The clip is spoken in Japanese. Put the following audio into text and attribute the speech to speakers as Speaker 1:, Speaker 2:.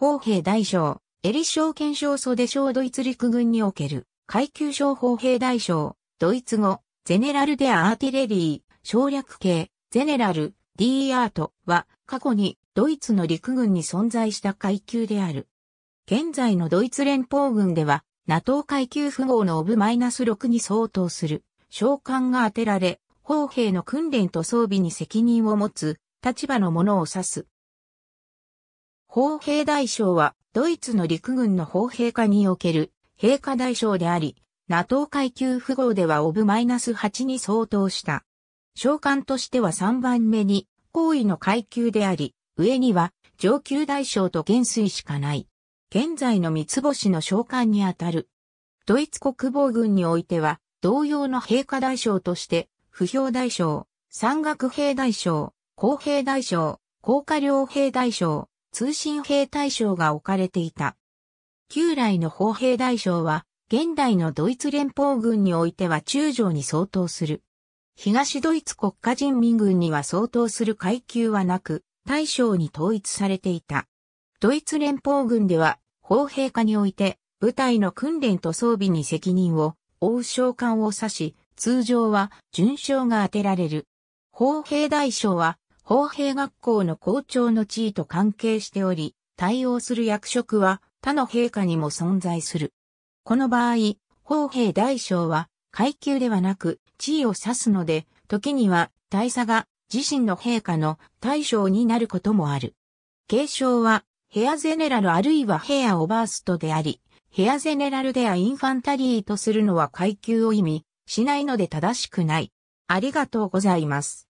Speaker 1: 砲兵大将、エリ証券証袖章ドイツ陸軍における階級小砲兵大将、ドイツ語、ゼネラルデアアーティレリー、省略形、ゼネラル、D アートは過去にドイツの陸軍に存在した階級である。現在のドイツ連邦軍では、NATO 階級符号のオブマイナス6に相当する、召喚が当てられ、砲兵の訓練と装備に責任を持つ、立場の者を指す、砲兵大将は、ドイツの陸軍の砲兵化における、兵化大将であり、NATO 階級符号ではオブマイナス8に相当した。将官としては3番目に、高位の階級であり、上には、上級大将と元帥しかない。現在の三つ星の召喚にあたる。ドイツ国防軍においては、同様の兵科大将として、不評大将、山岳兵大将、公兵大将、高下両兵大将、通信兵大将が置かれていた。旧来の砲兵大将は、現代のドイツ連邦軍においては中将に相当する。東ドイツ国家人民軍には相当する階級はなく、大将に統一されていた。ドイツ連邦軍では、砲兵化において、部隊の訓練と装備に責任を負う将官を指し、通常は巡将が当てられる。砲兵大将は砲兵学校の校長の地位と関係しており、対応する役職は他の陛下にも存在する。この場合、砲兵大将は階級ではなく地位を指すので、時には大佐が自身の陛下の大将になることもある。継承はヘアゼネラルあるいはヘアオバーストであり、ヘアゼネラルではインファンタリーとするのは階級を意味しないので正しくない。ありがとうございます。